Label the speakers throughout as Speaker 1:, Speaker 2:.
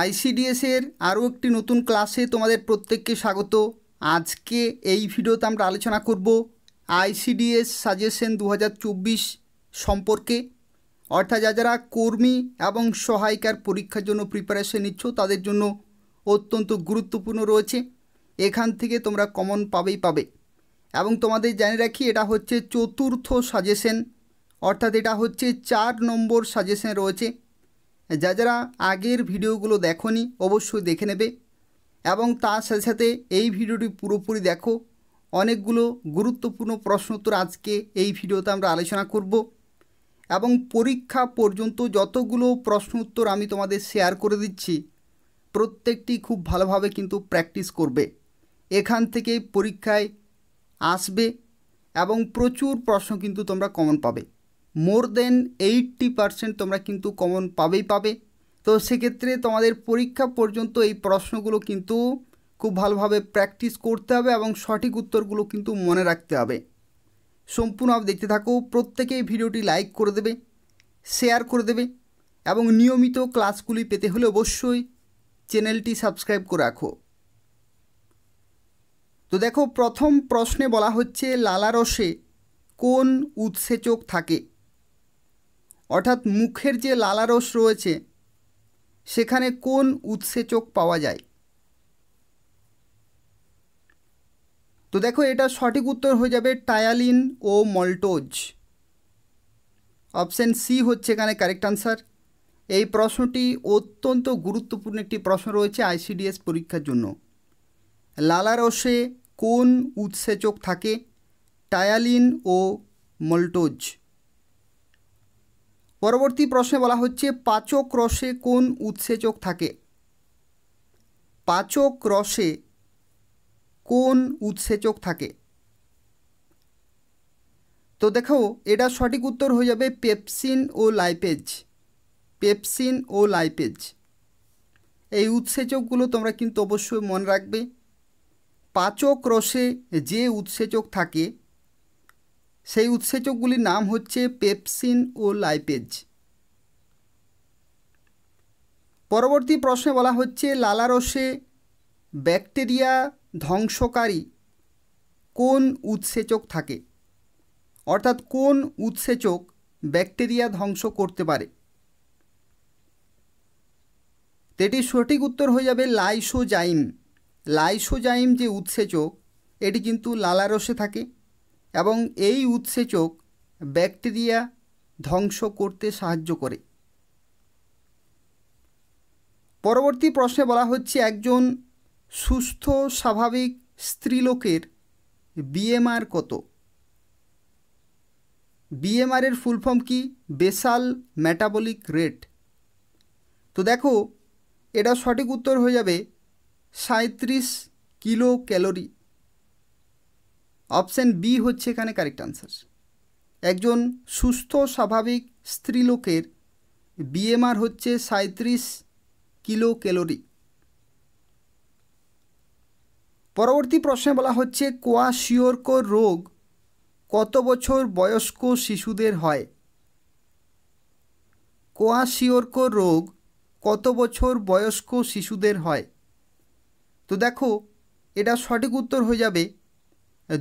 Speaker 1: আইসিডিএসের আরও একটি নতুন ক্লাসে তোমাদের প্রত্যেককে স্বাগত আজকে এই ভিডিওতে আমরা আলোচনা করব আইসিডিএস সাজেশন দু সম্পর্কে অর্থাৎ যা যারা কর্মী এবং সহায়িকার পরীক্ষার জন্য প্রিপারেশন নিচ্ছ তাদের জন্য অত্যন্ত গুরুত্বপূর্ণ রয়েছে এখান থেকে তোমরা কমন পাবেই পাবে এবং তোমাদের জানিয়ে রাখি এটা হচ্ছে চতুর্থ সাজেশন অর্থাৎ এটা হচ্ছে চার নম্বর সাজেশন রয়েছে যা যারা আগের ভিডিওগুলো দেখনি অবশ্যই দেখে নেবে এবং তার সাথে সাথে এই ভিডিওটি পুরোপুরি দেখো অনেকগুলো গুরুত্বপূর্ণ প্রশ্ন উত্তর আজকে এই ভিডিওতে আমরা আলোচনা করব এবং পরীক্ষা পর্যন্ত যতগুলো প্রশ্ন উত্তর আমি তোমাদের শেয়ার করে দিচ্ছি প্রত্যেকটি খুব ভালোভাবে কিন্তু প্র্যাকটিস করবে এখান থেকে পরীক্ষায় আসবে এবং প্রচুর প্রশ্ন কিন্তু তোমরা কমন পাবে মোর দেন এইট্টি পারসেন্ট তোমরা কিন্তু কমন পাবেই পাবে তো সেক্ষেত্রে তোমাদের পরীক্ষা পর্যন্ত এই প্রশ্নগুলো কিন্তু খুব ভালোভাবে প্র্যাকটিস করতে হবে এবং সঠিক উত্তরগুলো কিন্তু মনে রাখতে হবে সম্পূর্ণভাবে দেখতে থাকো প্রত্যেকেই ভিডিওটি লাইক করে দেবে শেয়ার করে দেবে এবং নিয়মিত ক্লাসগুলি পেতে হলে অবশ্যই চ্যানেলটি সাবস্ক্রাইব করে রাখো তো দেখো প্রথম প্রশ্নে বলা হচ্ছে লালারসে কোন উৎসেচক থাকে অর্থাৎ মুখের যে লালারস রয়েছে সেখানে কোন উৎসেচক পাওয়া যায় তো দেখো এটা সঠিক উত্তর হয়ে যাবে টায়ালিন ও মল্টোজ অপশান সি হচ্ছে এখানে কারেক্ট আনসার এই প্রশ্নটি অত্যন্ত গুরুত্বপূর্ণ একটি প্রশ্ন রয়েছে আইসিডিএস পরীক্ষার জন্য লালারসে কোন উৎসেচক থাকে টায়ালিন ও মল্টোজ পরবর্তী প্রশ্নে বলা হচ্ছে পাচক রসে কোন উৎসেচক থাকে পাচক রসে কোন উৎসেচক থাকে তো দেখো এটা সঠিক উত্তর হয়ে যাবে পেপসিন ও লাইপেজ পেপসিন ও লাইপেজ এই উৎসেচকগুলো তোমরা কিন্তু অবশ্যই মনে রাখবে পাচক রসে যে উৎসেচক থাকে সেই উৎসেচকগুলির নাম হচ্ছে পেপসিন ও লাইপেজ পরবর্তী প্রশ্নে বলা হচ্ছে লালারসে ব্যাকটেরিয়া ধ্বংসকারী কোন উৎসেচক থাকে অর্থাৎ কোন উৎসেচক ব্যাকটেরিয়া ধ্বংস করতে পারে এটির সঠিক উত্তর হয়ে যাবে লাইসোজাইম লাইসোজাইম যে উৎসেচক এটি কিন্তু লালারসে থাকে এবং এই উৎসেচক ব্যাকটেরিয়া ধ্বংস করতে সাহায্য করে পরবর্তী প্রশ্নে বলা হচ্ছে একজন সুস্থ স্বাভাবিক স্ত্রীলোকের বিএমআর কত বিএমআরের ফুল ফর্ম কি বেসাল মেটাবলিক রেট তো দেখো এটা সঠিক উত্তর হয়ে যাবে সাঁত্রিশ কিলো ক্যালোরি অপশান বি হচ্ছে এখানে কারেক্ট আনসার একজন সুস্থ স্বাভাবিক স্ত্রীলোকের বিএমআর হচ্ছে সাঁত্রিশ কিলো ক্যালোরি পরবর্তী প্রশ্নে বলা হচ্ছে কোয়াশিওরকো রোগ কত বছর বয়স্ক শিশুদের হয় কোয়াশিওরকো রোগ কত বছর বয়স্ক শিশুদের হয় তো দেখো এটা সঠিক উত্তর হয়ে যাবে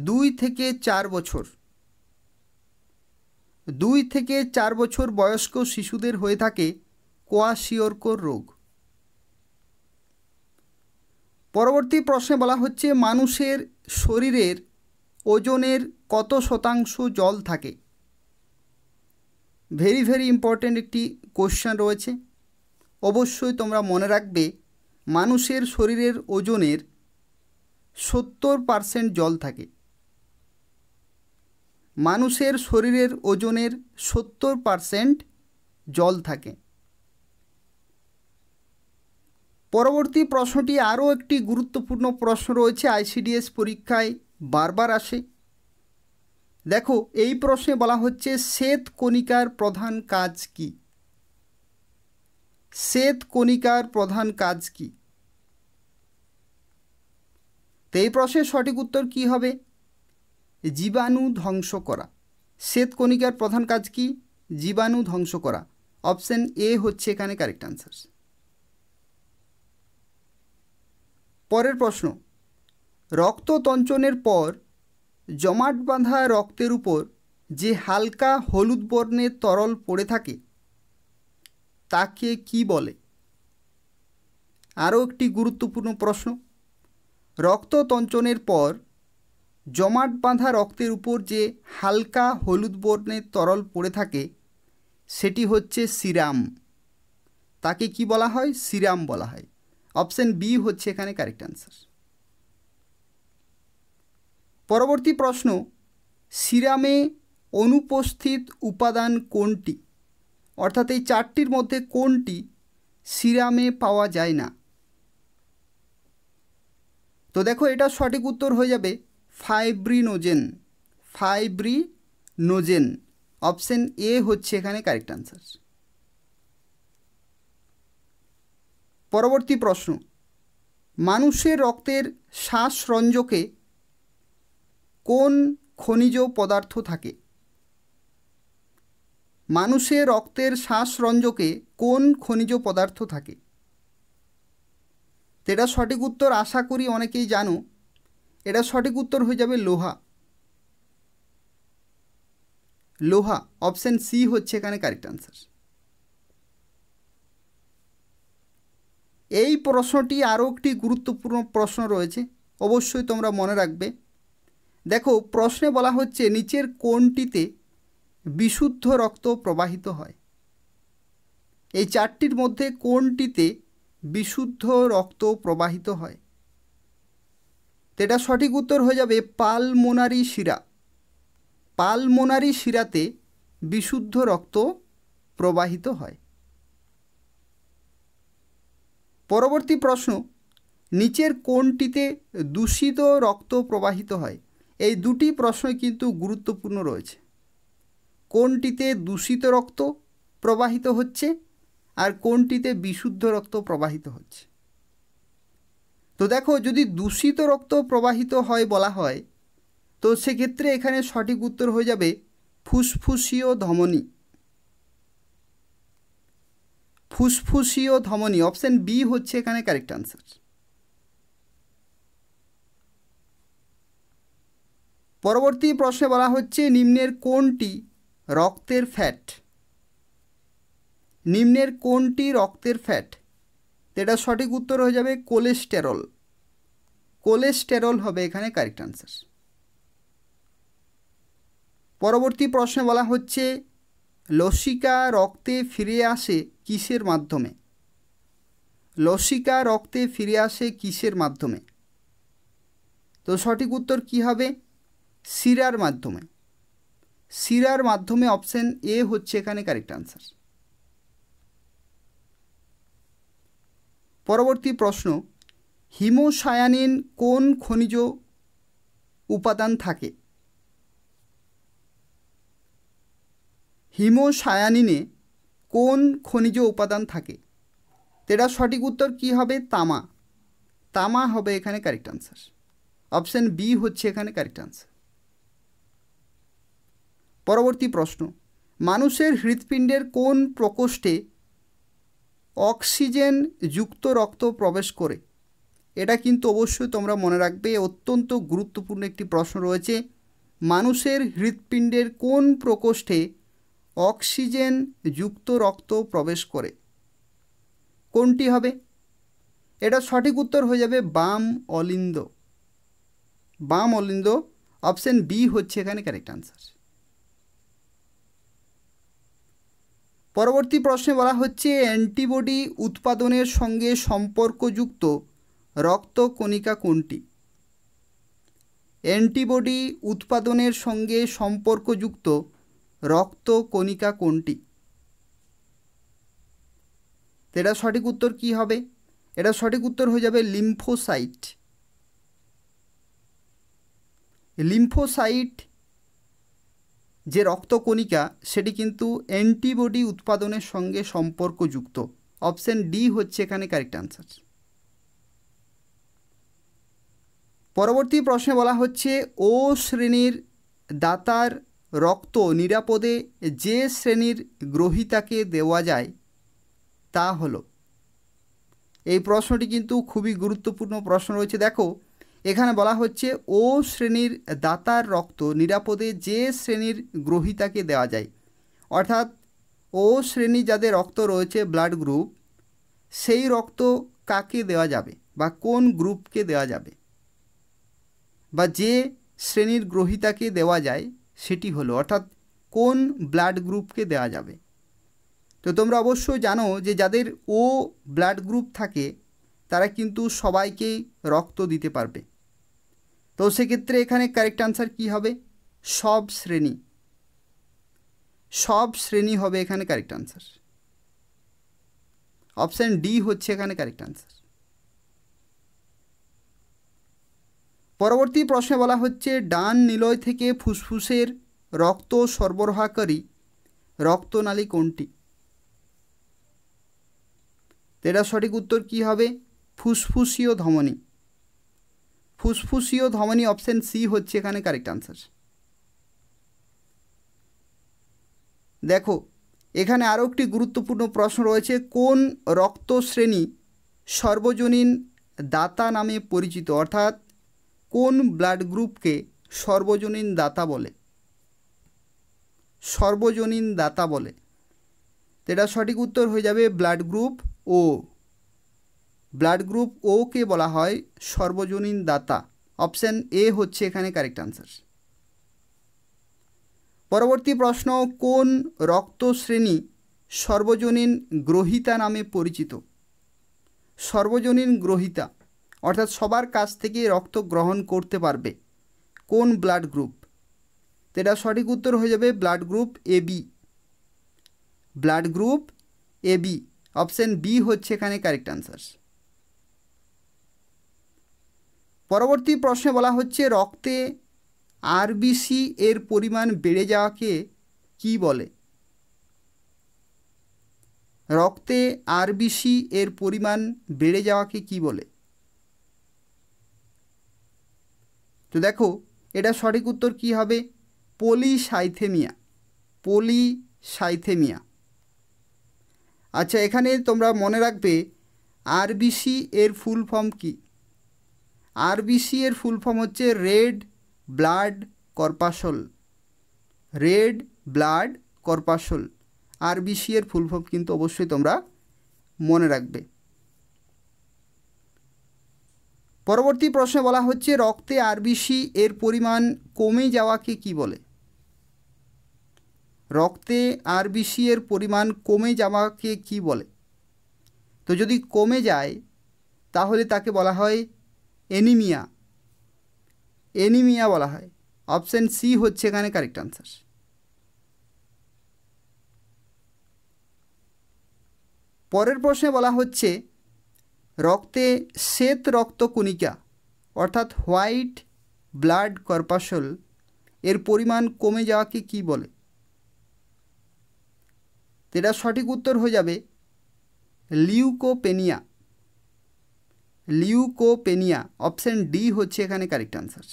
Speaker 1: দুই থেকে চার বছর দুই থেকে চার বছর বয়স্ক শিশুদের হয়ে থাকে কোয়াশিয়র্কোর রোগ পরবর্তী প্রশ্নে বলা হচ্ছে মানুষের শরীরের ওজনের কত শতাংশ জল থাকে ভেরি ভেরি ইম্পর্ট্যান্ট একটি কোশ্চেন রয়েছে অবশ্যই তোমরা মনে রাখবে মানুষের শরীরের ওজনের সত্তর পারসেন্ট জল থাকে মানুষের শরীরের ওজনের সত্তর পারসেন্ট জল থাকে পরবর্তী প্রশ্নটি আরও একটি গুরুত্বপূর্ণ প্রশ্ন রয়েছে আইসিডিএস পরীক্ষায় বারবার আসে দেখো এই প্রশ্নে বলা হচ্ছে শ্বেত কণিকার প্রধান কাজ কি শ্বেত কণিকার প্রধান কাজ কি তো এই প্রশ্নের সঠিক উত্তর কি হবে জীবাণু ধ্বংস করা শ্বেতকণিকার প্রধান কাজ কি জীবাণু ধ্বংস করা অপশান এ হচ্ছে এখানে কারেক্ট অ্যান্সার পরের প্রশ্ন রক্ত তঞ্চনের পর জমাট বাঁধা রক্তের উপর যে হালকা হলুদ বর্ণের তরল পড়ে থাকে তাকে কি বলে আরও একটি গুরুত্বপূর্ণ প্রশ্ন রক্ত তঞ্চনের পর জমাট বাঁধা রক্তের উপর যে হালকা হলুদ বর্ণের তরল পড়ে থাকে সেটি হচ্ছে সিরাম তাকে কি বলা হয় সিরাম বলা হয় অপশান বি হচ্ছে এখানে কারেক্ট অ্যান্সার পরবর্তী প্রশ্ন সিরামে অনুপস্থিত উপাদান কোনটি অর্থাৎ এই চারটির মধ্যে কোনটি সিরামে পাওয়া যায় না তো দেখো এটা সঠিক উত্তর হয়ে যাবে ফাইব্রিনোজেন ফাইব্রিনোজেন অপশন এ হচ্ছে এখানে কারেক্ট আনসার পরবর্তী প্রশ্ন মানুষের রক্তের শ্বাসরঞ্জকে কোন খনিজ পদার্থ থাকে মানুষের রক্তের শ্বাসরঞ্জকে কোন খনিজ পদার্থ থাকে এটা সঠিক উত্তর আশা করি অনেকেই জানো এটা সঠিক উত্তর হয়ে যাবে লোহা লোহা অপশান সি হচ্ছে এখানে কারেক্ট আনসার এই প্রশ্নটি আরও একটি গুরুত্বপূর্ণ প্রশ্ন রয়েছে অবশ্যই তোমরা মনে রাখবে দেখো প্রশ্নে বলা হচ্ছে নিচের কোনটিতে বিশুদ্ধ রক্ত প্রবাহিত হয় এই চারটির মধ্যে কোনটিতে বিশুদ্ধ রক্ত প্রবাহিত হয় তো এটা সঠিক উত্তর হয়ে যাবে পালমোনারি শিরা পালমোনারি শিরাতে বিশুদ্ধ রক্ত প্রবাহিত হয় পরবর্তী প্রশ্ন নিচের কোনটিতে দূষিত রক্ত প্রবাহিত হয় এই দুটি প্রশ্ন কিন্তু গুরুত্বপূর্ণ রয়েছে কোনটিতে দূষিত রক্ত প্রবাহিত হচ্ছে আর কোনটিতে বিশুদ্ধ রক্ত প্রবাহিত হচ্ছে তো দেখো যদি দূষিত রক্ত প্রবাহিত হয় বলা হয় তো সেক্ষেত্রে এখানে সঠিক উত্তর হয়ে যাবে ফুসফুসীয় ধমনী ফুসফুসীয় ধমনী অপশান বি হচ্ছে এখানে কারেক্ট আনসার পরবর্তী প্রশ্নে বলা হচ্ছে নিম্নের কোনটি রক্তের ফ্যাট নিম্নের কোনটি রক্তের ফ্যাট তো এটা সঠিক উত্তর হয়ে যাবে কোলেস্টেরল কোলেস্টেরল হবে এখানে কারেক্ট আনসার পরবর্তী প্রশ্নে বলা হচ্ছে লসিকা রক্তে ফিরে আসে কিসের মাধ্যমে লসিকা রক্তে ফিরে আসে কিসের মাধ্যমে তো সঠিক উত্তর কি হবে শিরার মাধ্যমে শিরার মাধ্যমে অপশান এ হচ্ছে এখানে কারেক্ট আনসার পরবর্তী প্রশ্ন হিমোসায়ানিন কোন খনিজ উপাদান থাকে হিমোসায়ানিনে কোন খনিজ উপাদান থাকে তেরা সঠিক উত্তর কি হবে তামা তামা হবে এখানে কারেক্ট আনসার অপশান বি হচ্ছে এখানে কারেক্ট আনসার পরবর্তী প্রশ্ন মানুষের হৃৎপিণ্ডের কোন প্রকোষ্ঠে অক্সিজেন যুক্ত রক্ত প্রবেশ করে এটা কিন্তু অবশ্যই তোমরা মনে রাখবে অত্যন্ত গুরুত্বপূর্ণ একটি প্রশ্ন রয়েছে মানুষের হৃৎপিণ্ডের কোন প্রকোষ্ঠে অক্সিজেন যুক্ত রক্ত প্রবেশ করে কোনটি হবে এটা সঠিক উত্তর হয়ে যাবে বাম অলিন্দ বাম অলিন্দ অপশান বি হচ্ছে এখানে কারেক্ট আনসার পরবর্তী প্রশ্নে বলা হচ্ছে অ্যান্টিবডি উৎপাদনের সঙ্গে সম্পর্কযুক্ত রক্তকণিকা কোনটি অ্যান্টিবডি উৎপাদনের সঙ্গে সম্পর্কযুক্ত রক্তকণিকা কোনটি এটা সঠিক উত্তর কি হবে এটা সঠিক উত্তর হয়ে যাবে লিম্ফোসাইট লিম্ফোসাইট যে রক্তকণিকা সেটি কিন্তু অ্যান্টিবডি উৎপাদনের সঙ্গে সম্পর্কযুক্ত অপশান ডি হচ্ছে এখানে কারেক্ট আনসার পরবর্তী প্রশ্নে বলা হচ্ছে ও শ্রেণীর দাতার রক্ত নিরাপদে যে শ্রেণীর গ্রহিতাকে দেওয়া যায় তা হলো এই প্রশ্নটি কিন্তু খুবই গুরুত্বপূর্ণ প্রশ্ন রয়েছে দেখো এখানে বলা হচ্ছে ও শ্রেণীর দাতার রক্ত নিরাপদে যে শ্রেণীর গ্রহিতাকে দেওয়া যায় অর্থাৎ ও শ্রেণী যাদের রক্ত রয়েছে ব্লাড গ্রুপ সেই রক্ত কাকে দেওয়া যাবে বা কোন গ্রুপকে দেওয়া যাবে বা যে শ্রেণীর গ্রহিতাকে দেওয়া যায় সেটি হলো অর্থাৎ কোন ব্লাড গ্রুপকে দেওয়া যাবে তো তোমরা অবশ্যই জানো যে যাদের ও ব্লাড গ্রুপ থাকে তারা কিন্তু সবাইকেই রক্ত দিতে পারবে তো সেক্ষেত্রে এখানে কারেক্ট আনসার কি হবে সব শ্রেণী সব শ্রেণী হবে এখানে কারেক্ট আনসার অপশান ডি হচ্ছে এখানে কারেক্ট আনসার পরবর্তী প্রশ্নে বলা হচ্ছে ডান নিলয় থেকে ফুসফুসের রক্ত সরবরাহকারী রক্তনালী কোনটি এটা সঠিক উত্তর কি হবে ফুসফুসীয় ধমনী ফুসফুসীয় ধমনী অপশান সি হচ্ছে এখানে কারেক্ট আনসার দেখো এখানে আরও একটি গুরুত্বপূর্ণ প্রশ্ন রয়েছে কোন রক্ত শ্রেণী সর্বজনীন দাতা নামে পরিচিত অর্থাৎ কোন ব্লাড গ্রুপকে সর্বজনীন দাতা বলে সর্বজনীন দাতা বলে এটা সঠিক উত্তর হয়ে যাবে blood group O blood group O কে বলা হয় সর্বজনীন দাতা অপশান এ হচ্ছে এখানে কারেক্ট আনসার পরবর্তী প্রশ্ন কোন রক্ত শ্রেণী সর্বজনীন গ্রহিতা নামে পরিচিত সর্বজনীন গ্রহিতা অর্থাৎ সবার কাছ থেকে রক্ত গ্রহণ করতে পারবে কোন ব্লাড গ্রুপ এটা সঠিক উত্তর হয়ে যাবে blood group A B blood group A B option B হচ্ছে এখানে কারেক্ট আনসার পরবর্তী প্রশ্নে বলা হচ্ছে রক্তে আরবিসি এর পরিমাণ বেড়ে যাওয়াকে কি বলে রক্তে আরবিসি এর পরিমাণ বেড়ে যাওয়াকে কি বলে তো দেখো এটা সঠিক উত্তর কি হবে পলিসাইথেমিয়া পলিসাইথেমিয়া আচ্ছা এখানে তোমরা মনে রাখবে আরবিসি এর ফুল ফর্ম কী আরবিসি এর ফুল ফর্ম হচ্ছে red blood corpuscle red blood corpuscle RBC এর ফুল ফর্ম কিন্তু অবশ্যই তোমরা মনে রাখবে পরবর্তী প্রশ্নে বলা হচ্ছে রক্তে আরবিসি এর পরিমাণ কমে যাওয়াকে কি বলে রক্তে আরবিসি এর পরিমাণ কমে যাওয়াকে কি বলে তো যদি কমে যায় তাহলে তাকে বলা হয় এনিমিয়া এনিমিয়া বলা হয় অপশান সি হচ্ছে এখানে কারেক্ট আনসার পরের প্রশ্নে বলা হচ্ছে রক্তে শ্বেত রক্ত কণিকা অর্থাৎ হোয়াইট ব্লাড কর্পাসল এর পরিমাণ কমে যাওয়াকে কি বলে এটা সঠিক উত্তর হয়ে যাবে লিউকোপেনিয়া লিউকোপেনিয়া অপশান ডি হচ্ছে এখানে কারেক্ট আনসার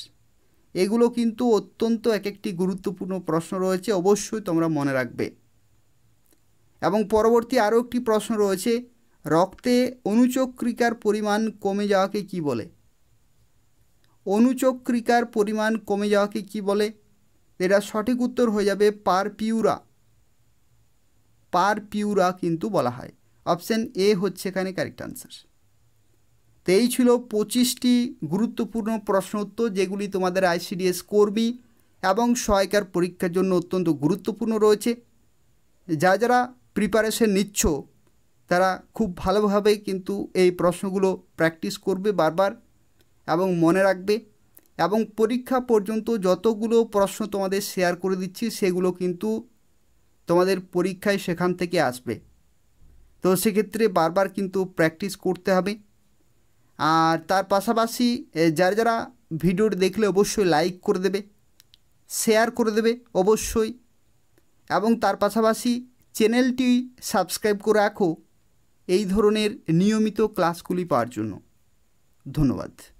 Speaker 1: এগুলো কিন্তু অত্যন্ত এক একটি গুরুত্বপূর্ণ প্রশ্ন রয়েছে অবশ্যই তোমরা মনে রাখবে এবং পরবর্তী আরও একটি প্রশ্ন রয়েছে রক্তে অনুচক্রিকার পরিমাণ কমে যাওয়াকে কি বলে অনুচক্রিকার পরিমাণ কমে যাওয়াকে কি বলে এটা সঠিক উত্তর হয়ে যাবে পারপিউরা পারপিউরা কিন্তু বলা হয় অপশান এ হচ্ছে এখানে কারেক্ট আনসার তো এই ছিল পঁচিশটি গুরুত্বপূর্ণ প্রশ্ন উত্তর যেগুলি তোমাদের আইসিডিএস কর্মী এবং সহায়িকার পরীক্ষার জন্য অত্যন্ত গুরুত্বপূর্ণ রয়েছে যা যারা প্রিপারেশন নিচ্ছ তারা খুব ভালোভাবে কিন্তু এই প্রশ্নগুলো প্র্যাকটিস করবে বারবার এবং মনে রাখবে এবং পরীক্ষা পর্যন্ত যতগুলো প্রশ্ন তোমাদের শেয়ার করে দিচ্ছি সেগুলো কিন্তু তোমাদের পরীক্ষায় সেখান থেকে আসবে তো সেক্ষেত্রে বারবার কিন্তু প্র্যাকটিস করতে হবে আর তার পাশাপাশি যারা যারা ভিডিওটি দেখলে অবশ্যই লাইক করে দেবে শেয়ার করে দেবে অবশ্যই এবং তার পাশাপাশি চ্যানেলটি সাবস্ক্রাইব করে রাখো এই ধরনের নিয়মিত ক্লাসগুলি পাওয়ার জন্য ধন্যবাদ